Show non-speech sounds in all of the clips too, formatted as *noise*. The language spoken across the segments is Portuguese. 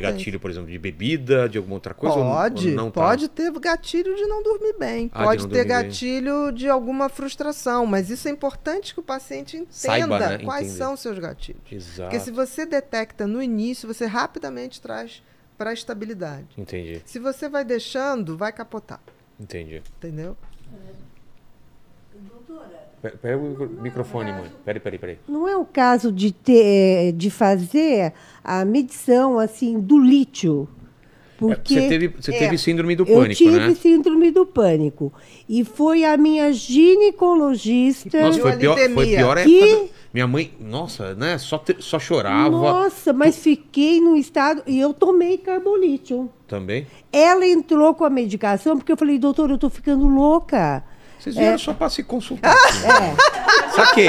ter gatilho, por exemplo, de bebida, de alguma outra coisa? Pode, ou não, tá? pode ter gatilho de não dormir bem. Ah, pode ter gatilho bem. de alguma frustração, mas isso é importante que o paciente entenda Saiba, né? quais Entender. são seus gatilhos. Exato. Porque se você detecta no início, você rapidamente traz para a estabilidade. Entendi. Se você vai deixando, vai capotar. Entendi. Entendeu? Pega o microfone, mãe. Peraí, peraí, peraí. Não é o caso de, ter, eh, de fazer a medição assim do lítio. É, porque você teve, você é, teve síndrome do pânico, né? Eu tive né? síndrome do pânico. E foi a minha ginecologista... Nossa, foi pior, foi pior que... época... Minha mãe, nossa, né? Só, te, só chorava. Nossa, mas fiquei num estado... E eu tomei carbolítio. Também? Ela entrou com a medicação, porque eu falei, doutor, eu tô ficando louca. Vocês vieram é. só para se consultar. É. Saquei.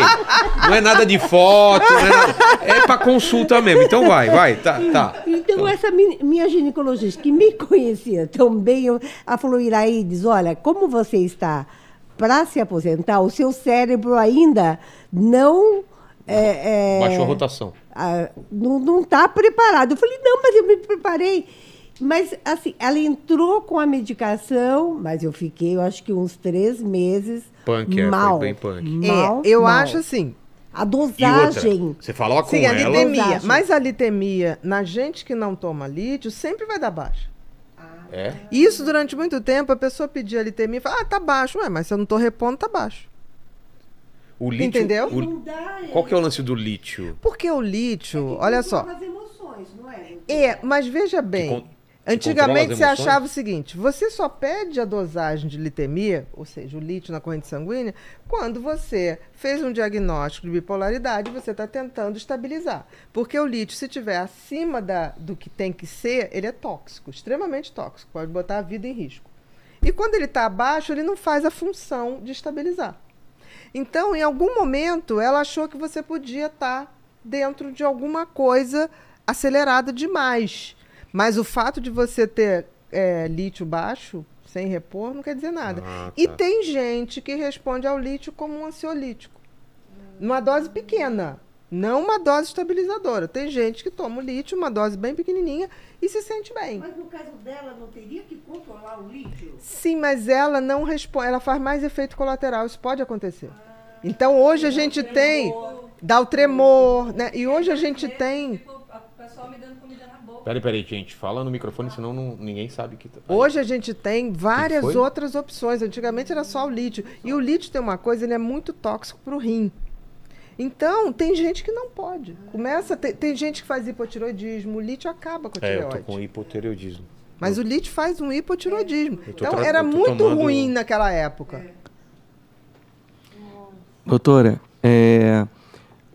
Não é nada de foto, é, nada... é para consulta mesmo. Então vai, vai, tá. tá. Então, então, essa minha ginecologista que me conhecia tão bem, ela falou: Iraí, diz: olha, como você está para se aposentar, o seu cérebro ainda não. É, é Baixou a rotação. não está preparado. Eu falei: não, mas eu me preparei. Mas, assim, ela entrou com a medicação, mas eu fiquei, eu acho que uns três meses. Punk, é, mal, bem punk. Mal, é, é, eu mal. acho assim. A dosagem. Outra, você falou com Sim, a litemia. Ela... Mas a litemia, na gente que não toma lítio, sempre vai dar baixa. Ah, é? Isso durante muito tempo, a pessoa pedia a litemia e fala, ah, tá baixo. Ué, mas se eu não tô repondo, tá baixo. O lítio, Entendeu? O... É. Qual que é o lance do lítio? Porque o lítio, é olha só. Emoções, não é? é, mas veja bem. Antigamente você achava o seguinte: você só pede a dosagem de litemia, ou seja, o lítio na corrente sanguínea, quando você fez um diagnóstico de bipolaridade, você está tentando estabilizar. Porque o lítio, se estiver acima da, do que tem que ser, ele é tóxico, extremamente tóxico, pode botar a vida em risco. E quando ele está abaixo, ele não faz a função de estabilizar. Então, em algum momento, ela achou que você podia estar tá dentro de alguma coisa acelerada demais. Mas o fato de você ter é, lítio baixo, sem repor, não quer dizer nada. Ah, tá. E tem gente que responde ao lítio como um ansiolítico. Numa dose pequena, não uma dose estabilizadora. Tem gente que toma o lítio, uma dose bem pequenininha, e se sente bem. Mas no caso dela, não teria que controlar o lítio? Sim, mas ela não responde. Ela faz mais efeito colateral. Isso pode acontecer. Ah, então, hoje a gente tremor, tem... Dá o tremor, né? E hoje a gente tem... a pessoa me Peraí, peraí, gente. Fala no microfone, senão não, ninguém sabe que. Tá... Hoje a gente tem várias outras opções. Antigamente era só o lítio. E o lítio tem uma coisa, ele é muito tóxico para o rim. Então, tem gente que não pode. Começa, tem, tem, gente que faz hipotiroidismo, o lítio acaba com a tireoide. É, eu tô com hipotireoidismo. Mas eu... o lítio faz um hipotiroidismo. Então, era muito tomando... ruim naquela época. Doutora, é,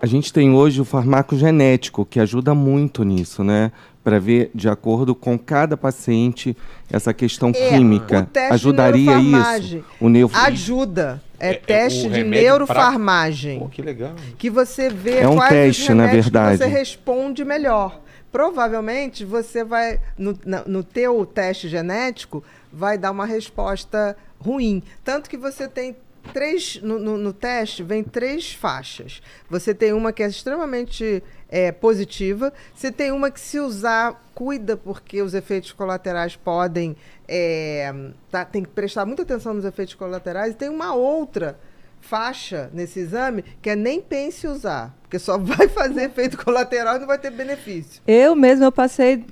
a gente tem hoje o farmaco genético, que ajuda muito nisso, né? Para ver de acordo com cada paciente essa questão é, química. O teste Ajudaria de isso? O Ajuda. É, é, é teste de neurofarmagem. Pra... Pô, que legal. Que você vê é um quais teste, na verdade. você responde melhor. Provavelmente você vai, no, no teu teste genético, vai dar uma resposta ruim. Tanto que você tem três no, no, no, teste vem três faixas. Você tem uma que é extremamente é, positiva, você tem uma que se usar cuida porque os efeitos colaterais podem é, tá, tem que prestar muita atenção nos efeitos colaterais. E tem uma outra faixa nesse exame que é nem pense usar, porque só *laughs* vai fazer efeito colateral e não vai ter benefício. Eu mesmo eu passei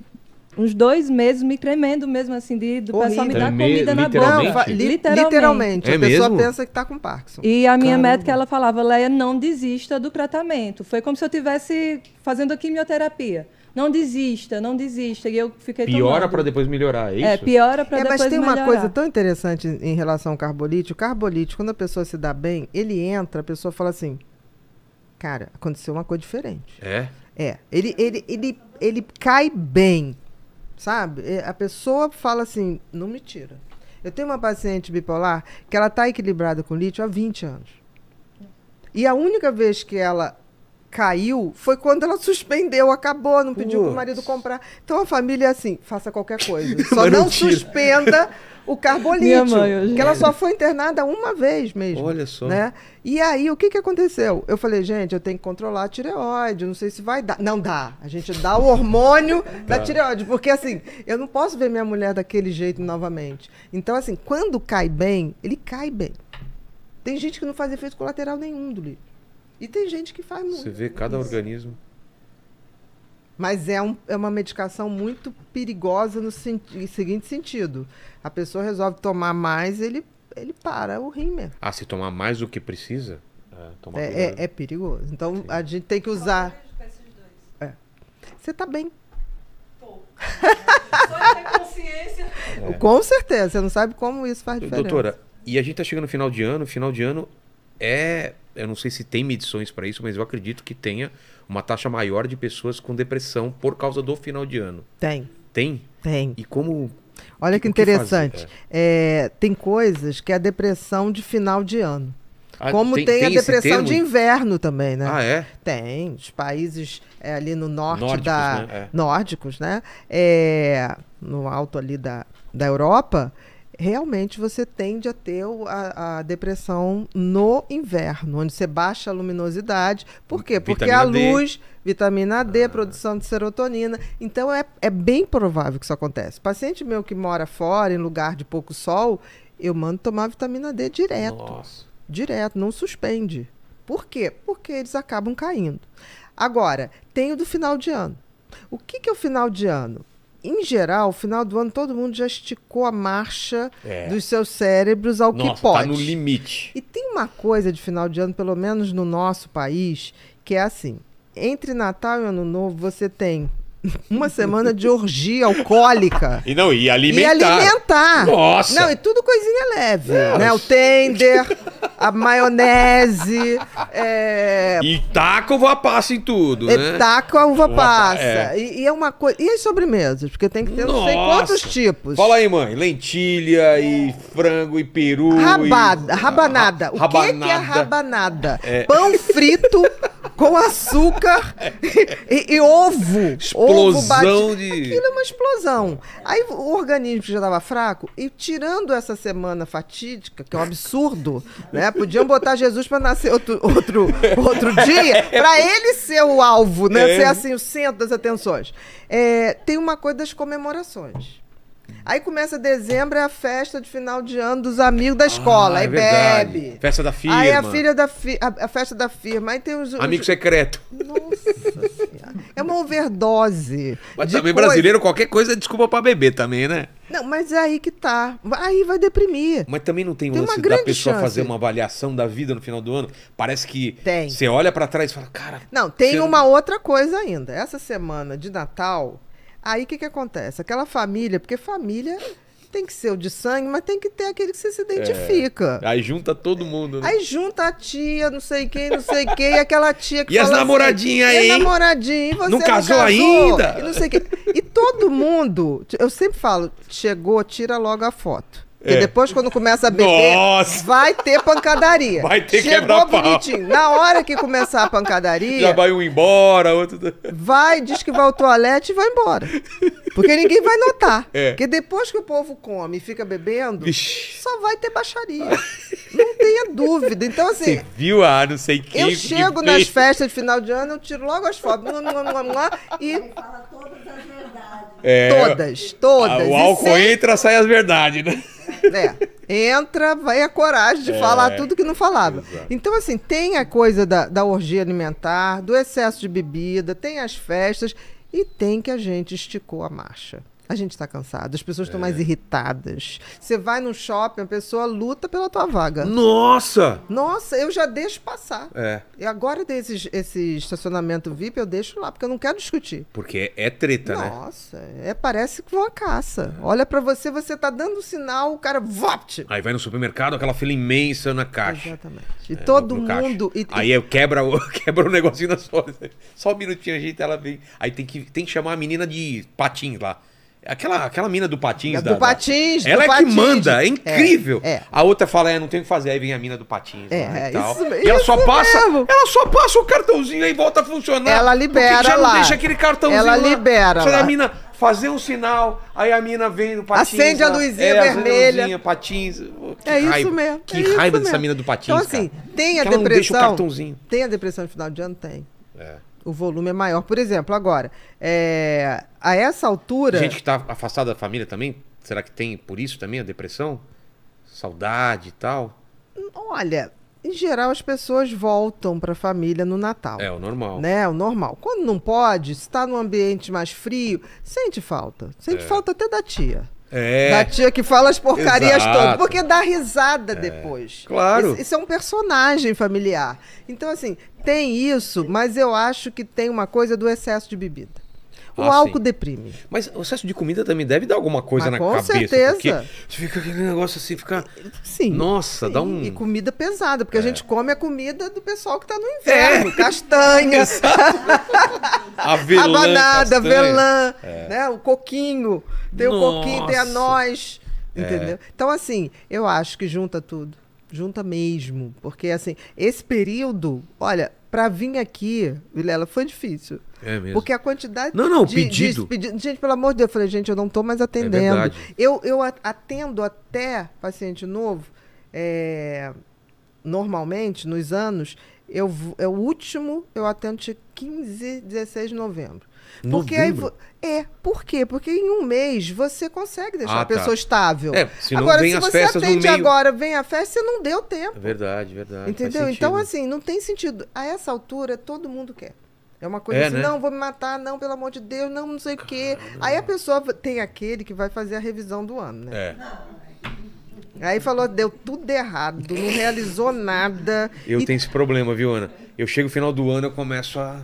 uns dois meses me tremendo mesmo, assim, de, do Horrível. pessoal me dar comida na boca. Assim, literalmente. literalmente. É a pessoa mesmo? pensa que está com Parkinson. E a minha Caramba. médica, ela falava, Leia, não desista do tratamento. Foi como se eu estivesse fazendo a quimioterapia. Não desista, não desista. E eu fiquei Piora para depois melhorar, é, é isso? É, piora para é, depois melhorar. Mas tem uma coisa tão interessante em relação ao carbolite. O carbolite, quando a pessoa se dá bem, ele entra, a pessoa fala assim, cara, aconteceu uma coisa diferente. É? É. Ele, ele, ele, ele cai bem sabe? A pessoa fala assim, não me tira. Eu tenho uma paciente bipolar que ela está equilibrada com lítio há 20 anos. E a única vez que ela caiu foi quando ela suspendeu, acabou, não pediu para o marido comprar. Então a família é assim, faça qualquer coisa. *laughs* Só não, suspenda o *laughs* carbolítio. Mãe, porque ela é. só foi internada uma vez mesmo. Olha só. Né? E aí, o que, que aconteceu? Eu falei, gente, eu tenho que controlar a tireoide, não sei se vai dar. Não dá. A gente dá o hormônio *laughs* da tireoide, porque assim, eu não posso ver minha mulher daquele jeito novamente. Então, assim, quando cai bem, ele cai bem. Tem gente que não faz efeito colateral nenhum do lítio. E tem gente que faz muito. Você vê cada isso. organismo. Mas é, um, é, uma medicação muito perigosa no sen seguinte sentido. A pessoa resolve tomar mais, ele, ele para o rim mesmo. Ah, se tomar mais do que precisa, é, é, é, é perigoso. Então Sim. a gente tem que usar. É. Você está bem. Pouco. *laughs* Só consciência. É. Com certeza, você não sabe como isso faz diferença. Doutora, e a gente está chegando no final de ano, final de ano é eu não sei se tem medições para isso, mas eu acredito que tenha uma taxa maior de pessoas com depressão por causa do final de ano. Tem. Tem? Tem. E como. Olha que, que interessante. Que é. é. tem coisas que é a depressão de final de ano. Ah, como tem, tem, tem a depressão de inverno também, né? Ah, é? Tem. Os países é, ali no norte nórdicos, da. Né? É. Nórdicos, né? É, no alto ali da, da Europa realmente você tende a ter a, a, depressão no inverno, onde você baixa a luminosidade. Por quê? Porque vitamina a luz, D. vitamina D, ah. produção de serotonina. Então é, é bem provável que isso aconteça. Paciente meu que mora fora, em lugar de pouco sol, eu mando tomar vitamina D direto. Nossa. Direto, não suspende. Por quê? Porque eles acabam caindo. Agora, tem o do final de ano. O que, que é o final de ano? em geral, final do ano, todo mundo já esticou a marcha é. dos seus cérebros ao Nossa, que tá pode. Tá no limite. E tem uma coisa de final de ano, pelo menos no nosso país, que é assim: entre Natal e Ano Novo, você tem *laughs* uma semana de orgia alcoólica. E não, e alimentar. E alimentar. Nossa. Não, e tudo coisinha leve, né? O tender, *laughs* a maionese. É... E taca uva passa em tudo, é, né? E taca a uva, uva passa. É. E, e, é uma coisa. E as é sobremesas? Porque tem que ter Nossa. não sei quantos tipos. Fala aí, mãe. Lentilha e frango e peru. Rabada, e... Ah, rabanada. o rabanada. que é, que é rabanada? É. Pão frito. com açúcar *laughs* é. e, e, ovo. Explosão ovo de. Aquilo é uma explosão. Aí o organismo já estava fraco, e tirando essa semana fatídica, que é um absurdo, né? Né? Podiam botar Jesus para nascer outro, outro, outro dia, para ele ser o alvo, né? É. Ser assim, o centro das atenções. É, tem uma coisa das comemorações. Aí começa dezembro, é a festa de final de ano dos amigos da escola. Ah, aí é bebe. Festa da firma. Aí a filha da fi, a, a, festa da firma. Aí tem os. Amigo os... secreto. Nossa senhora. É uma overdose. Mas também coisa... brasileiro, qualquer coisa é desculpa pra beber também, né? Não, mas é aí que tá. Aí vai deprimir. Mas também não tem, tem lance da pessoa chance. fazer uma avaliação da vida no final do ano. Parece que tem. você olha para trás e fala, cara. Não, tem uma não... outra coisa ainda. Essa semana de Natal Aí o que, que acontece? Aquela família, porque família tem que ser o de sangue, mas tem que ter aquele que você se identifica. É. Aí junta todo mundo, né? Aí junta a tia, não sei quem, não sei quem, aquela tia que E as namoradinhas assim, aí, hein? E namoradinha, você não, não casou, casou, ainda? E não sei quem. E todo mundo, eu sempre falo, chegou, tira logo a foto. Porque é. depois, quando começa a beber, Nossa. vai ter pancadaria. Vai ter Chegou bonitinho. Na hora que começar a pancadaria. Já vai um embora, outro. Vai, diz que vai ao toalete e vai embora. Porque ninguém vai notar. *laughs* É. Porque depois que o povo come e fica bebendo, só vai ter baixaria. Não tenha dúvida. Então, assim. Você viu a não sei quem. Eu chego que nas festas de final de ano, eu tiro logo as fotos. e. Fala todas as verdades. É, todas, todas. Ah, o álcool sempre... entra, sai as verdades, né? *laughs* É, entra, vai a coragem de é, falar tudo que não falava. Exato. Então, assim, tem a coisa da, da orgia alimentar, do excesso de bebida, tem as festas e tem que a gente esticou a marcha. A gente está cansado, as pessoas estão é. mais irritadas. Você vai no shopping, a pessoa luta pela tua vaga. Nossa! Nossa, eu já deixo passar. É. E agora desses, esse estacionamento VIP, eu deixo lá, porque eu não quero discutir. Porque é, treta, Nossa, né? Nossa, é, parece que uma caça. É. Olha para você, você tá dando sinal, o cara vote. Aí vai no supermercado, aquela fila imensa na caixa. Exatamente. E é, todo mundo. E, Aí eu quebra o, *laughs* quebra o negocinho na sua. *laughs* Só um minutinho, a gente ela vem. Aí tem que, tem que chamar a menina de patins lá. Aquela, aquela mina do Patins. É, da, do Patins, da... Ela do é patins. que manda, é incrível. É, é. A outra fala, é, não tem o que fazer. Aí vem a mina do Patins. É, né, e é, tal. Isso, e ela só passa. Mesmo. Ela só passa o cartãozinho e volta a funcionar. Ela libera. Já lá. não deixa aquele cartãozinho. Ela lá. libera. Só lá. a mina fazer um sinal, aí a mina vem no Patins. Acende a luzinha é, vermelha. A luzinha, patins. é isso mesmo. Que é raiva dessa mina do Patins. Então, assim, cara. tem a depressão. Ela não deixa o cartãozinho. Tem a depressão no final de ano? Tem. É. O volume é maior. Por exemplo, agora, é... a essa altura. Gente que está afastada da família também? Será que tem por isso também a depressão? Saudade e tal? Olha, em geral as pessoas voltam para a família no Natal. É o normal. Né? O normal. Quando não pode, está num ambiente mais frio, sente falta. Sente é. falta até da tia. É. Da tia que fala as porcarias Exato. todas. Porque dá risada é. depois. Claro. Isso é um personagem familiar. Então, assim, tem isso, mas eu acho que tem uma coisa do excesso de bebida. O ah, álcool sim. deprime. Mas o excesso de comida também deve dar alguma coisa Mas, na com cabeça. Com certeza. Fica aquele negócio assim, fica. Sim. Nossa, sim. dá um. E comida pesada, porque é. a gente come a comida do pessoal que está no é. inverno. É. *laughs* Castanha. a velã. A banada, avelã. velã, é. né? O coquinho. Tem Nossa. o coquinho, tem a nós. É. Entendeu? Então, assim, eu acho que junta tudo. Junta mesmo. Porque, assim, esse período, olha, para vir aqui, Vilela, foi difícil. É mesmo. Porque a quantidade não, não, de, pedido. De, pedido. Gente, pelo amor de Deus, eu falei, gente, eu não estou mais atendendo. É eu, eu atendo até paciente novo, é, normalmente, nos anos, eu, é o último, eu atendo de 15, 16 de novembro. Porque é, por quê? Porque em um mês você consegue deixar ah, a pessoa tá. estável. É, se não agora, vem se as você atende meio... agora, vem a festa, você não deu tempo. É verdade, verdade. Entendeu? Então, assim, não tem sentido. A essa altura, todo mundo quer. É uma coisa é, assim, né? não, vou me matar, não, pelo amor de Deus, não, não sei o quê. Aí a pessoa tem aquele que vai fazer a revisão do ano, né? É. Aí falou, deu tudo errado, não realizou nada. Eu e... tenho esse problema, viu, Ana? Eu chego no final do ano, eu começo a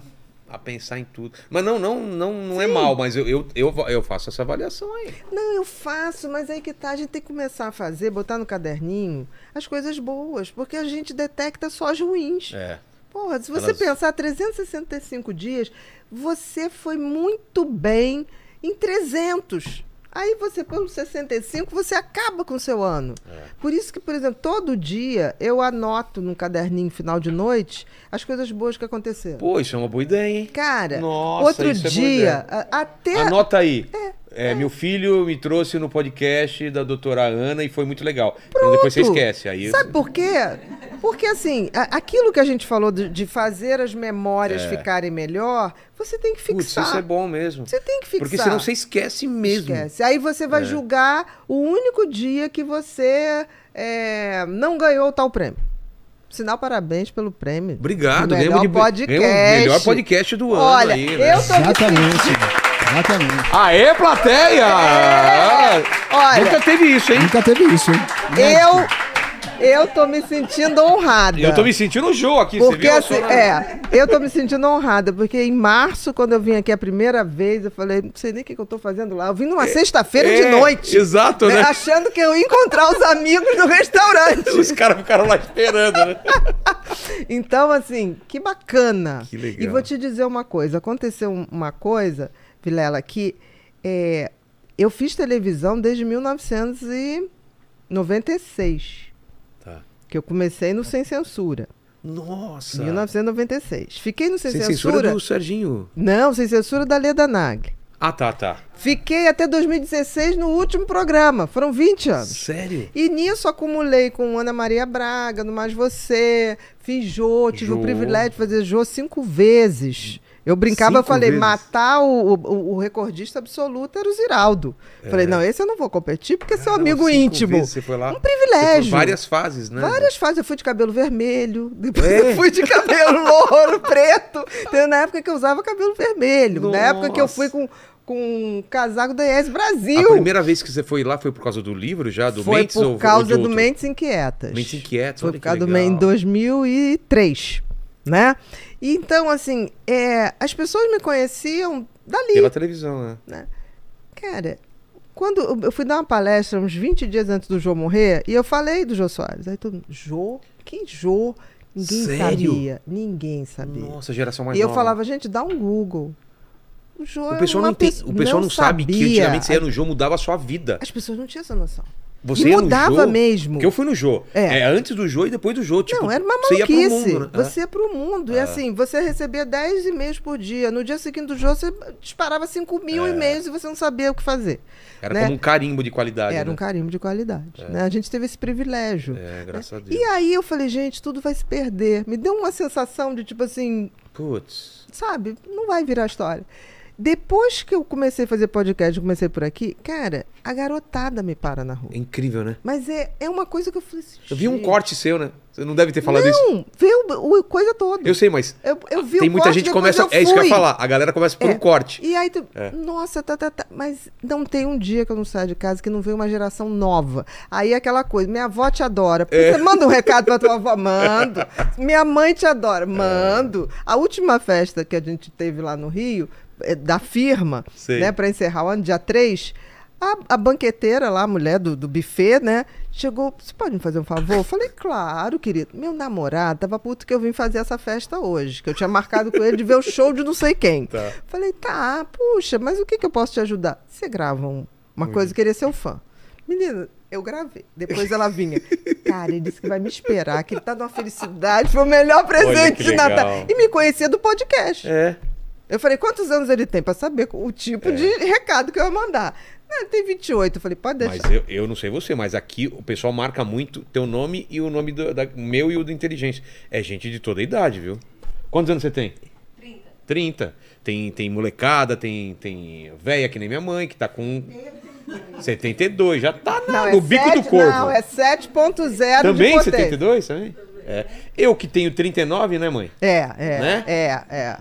a pensar em tudo. Mas não, não, não, não é mal, mas eu, eu, eu, eu, faço essa avaliação aí. Não, eu faço, mas aí que tá, a gente tem que começar a fazer, botar no caderninho as coisas boas, porque a gente detecta só as ruins. É. Porra, se você Elas... pensar 365 dias, você foi muito bem em 300. Aí você põe um 65, você acaba com o seu ano. É. Por isso que, por exemplo, todo dia eu anoto num caderninho final de noite as coisas boas que aconteceram. Pô, isso é uma boa ideia, hein? Cara, Nossa, outro é dia, é até. Anota aí. É. É, é, meu filho me trouxe no podcast da doutora Ana e foi muito legal. Então depois você esquece. Aí Sabe eu... por quê? Porque assim, a, aquilo que a gente falou de, de fazer as memórias é. ficarem melhor, você tem que fixar. Putz, isso é bom mesmo. Você tem que fixar. Porque senão você esquece mesmo. Esquece. Aí você vai é. julgar o único dia que você é, não ganhou tal prêmio. Sinal, parabéns pelo prêmio. Obrigado, o melhor de, podcast. melhor podcast do ano. Olha, aí, né? eu tô Exatamente. Exatamente. Aê, plateia! É. Olha, Nunca teve isso, hein? Nunca teve isso, hein? Eu. Eu tô me sentindo honrada. Eu tô me sentindo show aqui, porque, você viu? Assim, é, eu tô me sentindo honrada, porque em março, quando eu vim aqui a primeira vez, eu falei, não sei nem o que, que eu tô fazendo lá. Eu vim numa é, sexta-feira é, de noite. Exato, né, né? Achando que eu ia encontrar os amigos no restaurante. os caras ficaram lá esperando, né? *laughs* então, assim, que bacana. Que legal. E vou te dizer uma coisa. Aconteceu uma coisa Vilela, que é, eu fiz televisão desde 1996. Tá. Que eu comecei no Sem Censura. Nossa! 1996. Fiquei no Sem, Sem Censura. censura do Serginho? Não, Sem Censura da Leda Nagli. Ah, tá, tá. Fiquei até 2016 no último programa. Foram 20 anos. Sério? E nisso acumulei com Ana Maria Braga, no Mais Você, fiz Jô, tive Jô. o privilégio de fazer Jô cinco vezes. Eu brincava, eu falei, vezes. matar o, o, o, recordista absoluto era o Ziraldo. É. Falei, não, esse eu não vou competir porque é seu amigo não, íntimo. você foi lá, um privilégio. várias fases, né? Várias fases. Eu fui de cabelo vermelho, *laughs* depois é. eu fui de cabelo *laughs* louro, preto. Então, na época que eu usava cabelo vermelho. Nossa. Na época que eu fui com com um casaco da IES Brasil. A primeira vez que você foi lá foi por causa do livro já, do foi Mentes? Foi por causa ou do Mentes Inquietas. Mentes Inquietas, Foi por causa legal. do Mentes em 2003 né? E então, assim, é, as pessoas me conheciam dali. Pela televisão, né? né? Cara, quando eu fui dar uma palestra uns 20 dias antes do Jô morrer, e eu falei do Jô Soares. Aí todo mundo, Jô? Quem Jô? Ninguém Sério? sabia. Ninguém sabia. Nossa, geração mais E nova. eu falava, gente, dá um Google. O Jô o é pessoal não, tem, o pessoal não, não sabe que antigamente você era no Jô mudava a sua vida. As pessoas não tinham essa noção. Você e mudava Jô, mesmo. Porque eu fui no Jô. É. é. antes do Jô e depois do Jô. Tipo, não, era uma maluquice. Você ia pro mundo. Né? Você ia pro mundo. E é. assim, você recebia 10 e-mails por dia. No dia seguinte do Jô, você disparava 5 mil é. e-mails e você não sabia o que fazer. Era né? como um carimbo de qualidade. Era né? um carimbo de qualidade. É. Né? A gente teve esse privilégio. É, né? graças a Deus. E aí eu falei, gente, tudo vai se perder. Me deu uma sensação de tipo assim. Putz. Sabe? Não vai virar história. Depois que eu comecei a fazer podcast, comecei por aqui, cara, a garotada me para na rua. É incrível, né? Mas é, é uma coisa que eu falei assim, Eu vi um corte seu, né? Você não deve ter falado não, isso. Não, vi o, o, coisa toda. Eu sei, mas. Eu, eu vi Tem o muita corte, gente começa. É isso que eu ia falar. A galera começa por é. um corte. E aí, tu, é. nossa, tá, tá, tá. Mas não tem um dia que eu não saio de casa que não vem uma geração nova. Aí é aquela coisa, minha avó te adora. É. Você manda um recado pra tua avó, *laughs* mando. Minha mãe te adora, mando. A última festa que a gente teve lá no Rio, é, da firma, né, para encerrar o ano, dia 3, a, a, banqueteira lá, a mulher do, do buffet, né? Chegou, você pode me fazer um favor? Eu falei, claro, querido. Meu namorado tava puto que eu vim fazer essa festa hoje, que eu tinha marcado com ele de ver o show de não sei quem. Tá. Falei, tá, puxa, mas o que, que eu posso te ajudar? Você grava um, uma hum. coisa, queria ser um fã. Menina, eu gravei. Depois ela vinha. *laughs* Cara, ele disse que vai me esperar, que ele tá numa felicidade. Foi o melhor presente de Natal. E me conhecia do podcast. É. Eu falei, quantos anos ele tem? Pra saber o tipo é. de recado que eu ia mandar. Não, tem 28. Eu falei, pode deixar. Mas eu, eu não sei você, mas aqui o pessoal marca muito teu nome e o nome do, da, meu e o do inteligência. É gente de toda a idade, viu? Quantos anos você tem? 30. 30. Tem, tem molecada, tem, tem véia que nem minha mãe, que tá com. 72, já tá na, não, no é bico 7, do corpo. Não, é 7.0 Também 72, também? É. Eu que tenho 39, né, mãe? É, é. Né? É, é.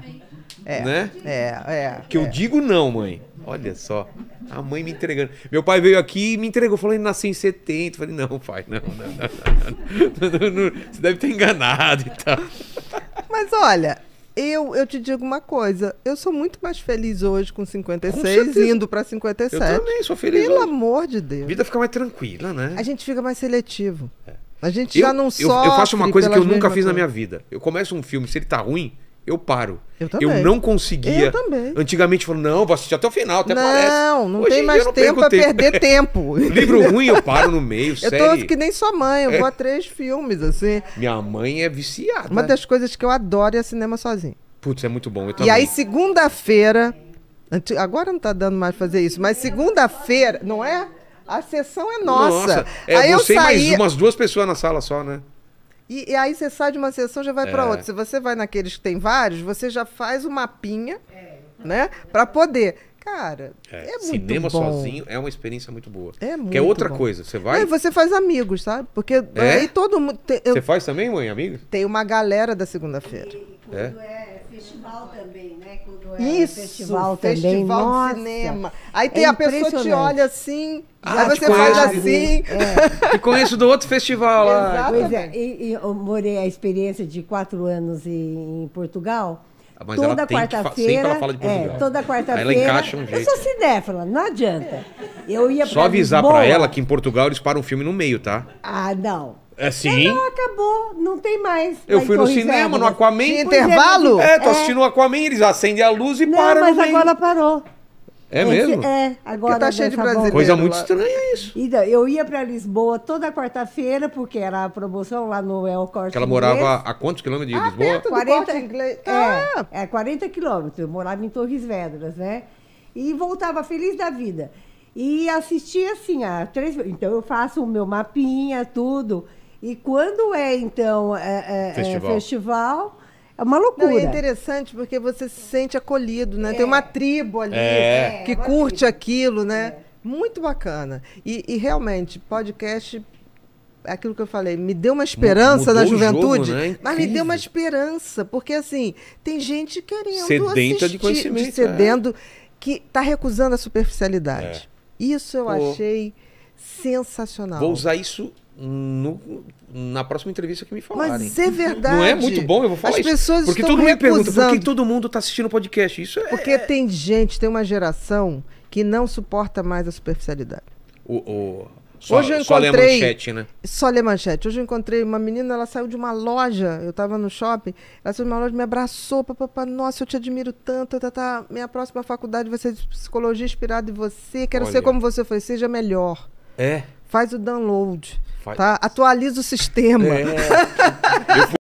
É, né? É, é. Que é. eu digo não, mãe. Olha só. A mãe me entregando. Meu pai veio aqui e me entregou. Falou, ele nasceu em 70. Falei, não, pai, não, não, não, não. Você deve ter enganado e tal. Mas olha, eu, eu te digo uma coisa, eu sou muito mais feliz hoje com 56, com indo para 57. Eu também sou feliz. Pelo hoje. amor de Deus. A vida fica mais tranquila, né? A gente fica mais seletivo. É. A gente eu, já não só Eu faço uma coisa que eu nunca fiz na minha vida. Eu começo um filme, se ele tá ruim, eu paro. Eu também. Eu não conseguia. Eu também. Antigamente eu falava, não, vou assistir até o final, até parece. Não, não tem mais não tempo a tempo. perder tempo. *laughs* Livro ruim eu paro no meio, eu *laughs* série. Eu tô que nem sua mãe, eu é. vou a três filmes, assim. Minha mãe é viciada. Uma das coisas que eu adoro é cinema sozinho. Putz, é muito bom. e aí, segunda-feira. Agora não tá dando mais fazer isso, mas segunda-feira, não é? A sessão é nossa. nossa é aí você eu saía... mais umas duas pessoas na sala só, né? E, e, aí você sai de uma sessão já vai é. para outra. Se você vai naqueles que tem vários, você já faz o mapinha, é. né? Para poder. Cara, é, é muito Cinema bom. sozinho é uma experiência muito boa. É, é muito Que é outra bom. coisa. Você vai. É, você faz amigos, sabe? Porque é? aí todo mundo. Tem, eu... Você faz também, mãe, amigos? Tem uma galera da segunda-feira. É? é festival também, né? Quando é Isso, festival também. Festival Nossa, de cinema. Aí tem é a pessoa te olha assim, ah, aí você faz assim. É. conheço do outro festival lá. *laughs* Ah. Pois é, e, e eu morei a experiência de quatro anos em, em Portugal. Ah, mas toda quarta-feira. É, toda quarta-feira. Ela encaixa um jeito. Eu sou cinéfila, não adianta. Eu ia Só avisar para ela que em Portugal eles param o filme no meio, tá? Ah, não. É sim. Não, acabou, não tem mais. Eu fui no cinema, no Aquaman. intervalo? É, tô é. assistindo o Aquaman, eles acendem a luz e não, param. Mas agora parou. É mesmo? É, agora. Porque tá cheio de brasileiro. Coisa muito estranha isso. eu ia para Lisboa toda quarta-feira, porque era a promoção lá no El Corte. Que ela morava a quantos quilômetros de ah, Lisboa? Perto 40 inglês. Ah. É, é, 40 quilômetros. Eu morava em Torres Vedras, né? E voltava feliz da vida. E assistia assim, a três. Então eu faço o meu mapinha, tudo. E quando é, então, é, é, é festival. É, festival é uma loucura. Não, é interessante porque você se sente acolhido, né? É. Tem uma é. tribo ali é. que é, curte tribo. aquilo, né? Muito bacana. E, e, realmente, podcast, aquilo que eu falei, me deu uma esperança Mudou na juventude, jogo, né? mas me deu uma esperança, porque assim, tem gente querendo Sedenta assistir, de conhecimento, de sedendo, que está recusando a superficialidade. Isso eu Pô. achei Sensacional. Vou usar isso no, na próxima entrevista que me falarem. Mas é verdade. Não é muito bom, eu vou falar As isso. Pessoas porque todo mundo recusando. pergunta, por que todo mundo está assistindo o podcast? Isso é... Porque é- tem gente, tem uma geração que não suporta mais a superficialidade. O, o... Só, Hoje eu encontrei, só lê manchete, né? Só lê manchete. Hoje eu encontrei uma menina, ela saiu de uma loja, eu estava no shopping, ela saiu de uma loja, me abraçou, papapá, nossa, eu te admiro tanto, tá, tá, tá, minha próxima faculdade vai ser de psicologia inspirada em você, quero Olha. ser como você foi, seja melhor. É. Faz o download. Faz. Tá? Atualiza o sistema. É. *laughs*